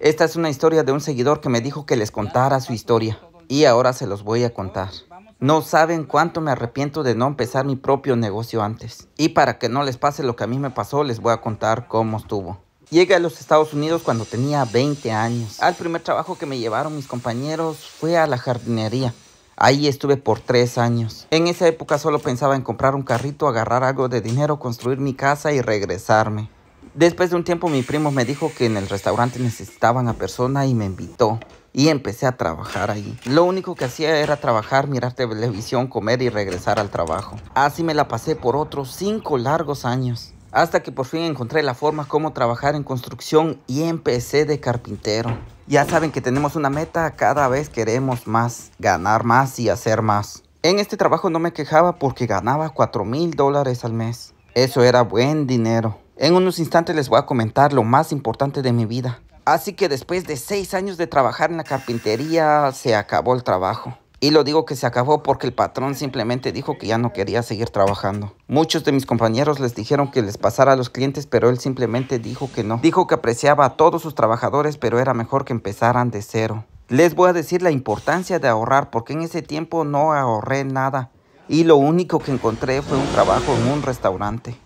Esta es una historia de un seguidor que me dijo que les contara su historia y ahora se los voy a contar. No saben cuánto me arrepiento de no empezar mi propio negocio antes. Y para que no les pase lo que a mí me pasó, les voy a contar cómo estuvo. Llegué a los Estados Unidos cuando tenía 20 años. Al primer trabajo que me llevaron mis compañeros fue a la jardinería. Ahí estuve por tres años. En esa época solo pensaba en comprar un carrito, agarrar algo de dinero, construir mi casa y regresarme. Después de un tiempo mi primo me dijo que en el restaurante necesitaban a persona y me invitó. Y empecé a trabajar ahí. Lo único que hacía era trabajar, mirar televisión, comer y regresar al trabajo. Así me la pasé por otros cinco largos años. Hasta que por fin encontré la forma como trabajar en construcción y empecé de carpintero. Ya saben que tenemos una meta, cada vez queremos más, ganar más y hacer más. En este trabajo no me quejaba porque ganaba 4 mil dólares al mes. Eso era buen dinero. En unos instantes les voy a comentar lo más importante de mi vida. Así que después de seis años de trabajar en la carpintería, se acabó el trabajo. Y lo digo que se acabó porque el patrón simplemente dijo que ya no quería seguir trabajando. Muchos de mis compañeros les dijeron que les pasara a los clientes, pero él simplemente dijo que no. Dijo que apreciaba a todos sus trabajadores, pero era mejor que empezaran de cero. Les voy a decir la importancia de ahorrar, porque en ese tiempo no ahorré nada. Y lo único que encontré fue un trabajo en un restaurante.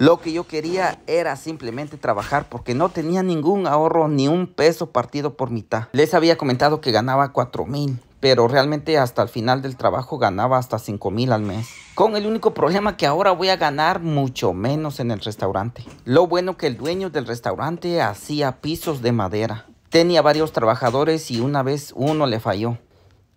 Lo que yo quería era simplemente trabajar porque no tenía ningún ahorro ni un peso partido por mitad. Les había comentado que ganaba 4 mil, pero realmente hasta el final del trabajo ganaba hasta 5 mil al mes. Con el único problema que ahora voy a ganar mucho menos en el restaurante. Lo bueno que el dueño del restaurante hacía pisos de madera. Tenía varios trabajadores y una vez uno le falló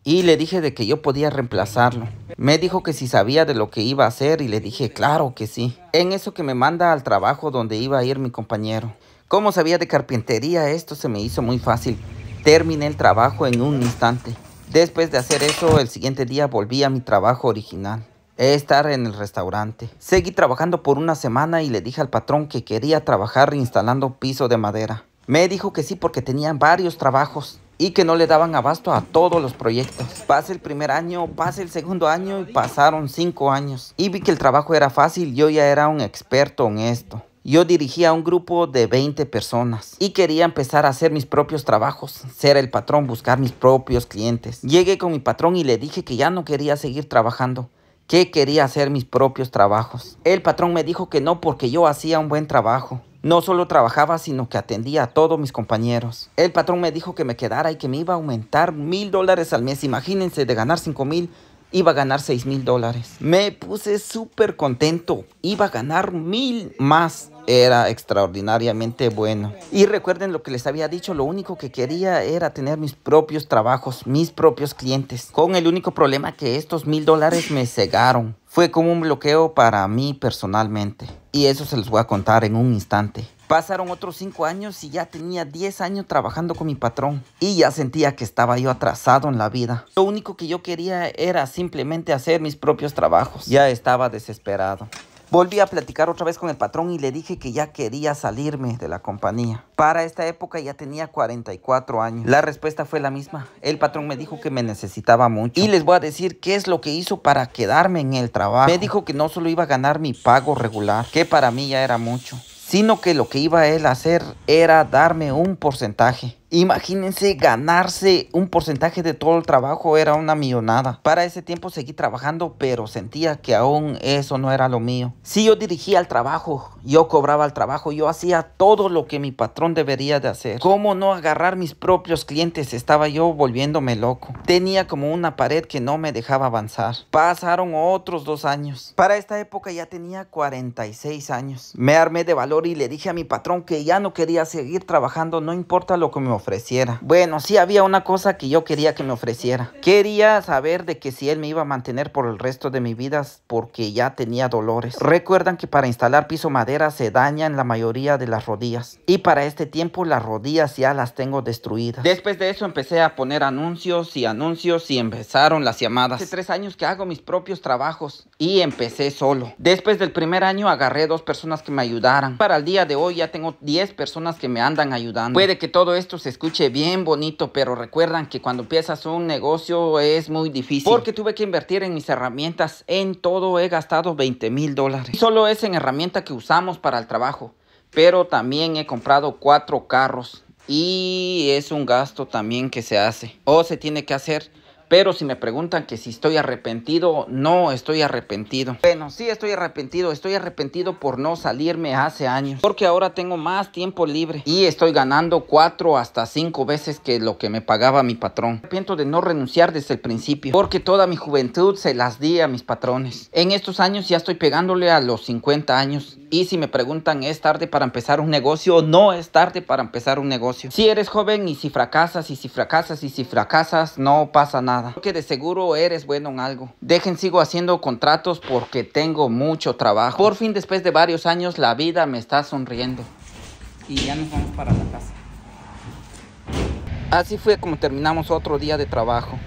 y le dije de que yo podía reemplazarlo. Me dijo que si sabía de lo que iba a hacer y le dije claro que sí. En eso que me manda al trabajo donde iba a ir mi compañero. Como sabía de carpintería esto se me hizo muy fácil. Terminé el trabajo en un instante. Después de hacer eso el siguiente día volví a mi trabajo original. Estar en el restaurante. Seguí trabajando por una semana y le dije al patrón que quería trabajar instalando piso de madera. Me dijo que sí porque tenía varios trabajos y que no le daban abasto a todos los proyectos. Pasé el primer año, pasé el segundo año y pasaron cinco años. Y vi que el trabajo era fácil, yo ya era un experto en esto. Yo dirigía un grupo de 20 personas y quería empezar a hacer mis propios trabajos, ser el patrón, buscar mis propios clientes. Llegué con mi patrón y le dije que ya no quería seguir trabajando, que quería hacer mis propios trabajos. El patrón me dijo que no porque yo hacía un buen trabajo no solo trabajaba, sino que atendía a todos mis compañeros. El patrón me dijo que me quedara y que me iba a aumentar mil dólares al mes. Imagínense, de ganar cinco mil, iba a ganar seis mil dólares. Me puse súper contento. Iba a ganar mil más. Era extraordinariamente bueno. Y recuerden lo que les había dicho, lo único que quería era tener mis propios trabajos, mis propios clientes. Con el único problema que estos mil dólares me cegaron fue como un bloqueo para mí personalmente. Y eso se los voy a contar en un instante. Pasaron otros 5 años y ya tenía 10 años trabajando con mi patrón y ya sentía que estaba yo atrasado en la vida. Lo único que yo quería era simplemente hacer mis propios trabajos. Ya estaba desesperado. Volví a platicar otra vez con el patrón y le dije que ya quería salirme de la compañía. Para esta época ya tenía 44 años. La respuesta fue la misma. El patrón me dijo que me necesitaba mucho. Y les voy a decir qué es lo que hizo para quedarme en el trabajo. Me dijo que no solo iba a ganar mi pago regular, que para mí ya era mucho, sino que lo que iba él a hacer era darme un porcentaje. Imagínense ganarse un porcentaje de todo el trabajo, era una millonada. Para ese tiempo seguí trabajando, pero sentía que aún eso no era lo mío. Si yo dirigía el trabajo, yo cobraba el trabajo, yo hacía todo lo que mi patrón debería de hacer. ¿Cómo no agarrar mis propios clientes? Estaba yo volviéndome loco. Tenía como una pared que no me dejaba avanzar. Pasaron otros dos años. Para esta época ya tenía 46 años. Me armé de valor y le dije a mi patrón que ya no quería seguir trabajando, no importa lo que me ofreciera ofreciera. Bueno, sí había una cosa que yo quería que me ofreciera. Quería saber de que si él me iba a mantener por el resto de mi vida porque ya tenía dolores. Recuerdan que para instalar piso madera se daña en la mayoría de las rodillas. Y para este tiempo las rodillas ya las tengo destruidas. Después de eso empecé a poner anuncios y anuncios y empezaron las llamadas. Hace tres años que hago mis propios trabajos y empecé solo. Después del primer año agarré dos personas que me ayudaran. Para el día de hoy ya tengo 10 personas que me andan ayudando. Puede que todo esto se escuche bien bonito, pero recuerdan que cuando empiezas un negocio es muy difícil. Porque tuve que invertir en mis herramientas. En todo he gastado 20 mil dólares. Solo es en herramienta que usamos para el trabajo. Pero también he comprado cuatro carros. Y es un gasto también que se hace. O se tiene que hacer. Pero si me preguntan que si estoy arrepentido, no estoy arrepentido. Bueno, sí estoy arrepentido. Estoy arrepentido por no salirme hace años. Porque ahora tengo más tiempo libre. Y estoy ganando cuatro hasta cinco veces que lo que me pagaba mi patrón. Arrepiento de no renunciar desde el principio. Porque toda mi juventud se las di a mis patrones. En estos años ya estoy pegándole a los 50 años. Y si me preguntan, ¿es tarde para empezar un negocio? No es tarde para empezar un negocio. Si eres joven y si fracasas y si fracasas y si fracasas, no pasa nada. Que de seguro eres bueno en algo. Dejen, sigo haciendo contratos porque tengo mucho trabajo. Por fin, después de varios años, la vida me está sonriendo. Y ya nos vamos para la casa. Así fue como terminamos otro día de trabajo.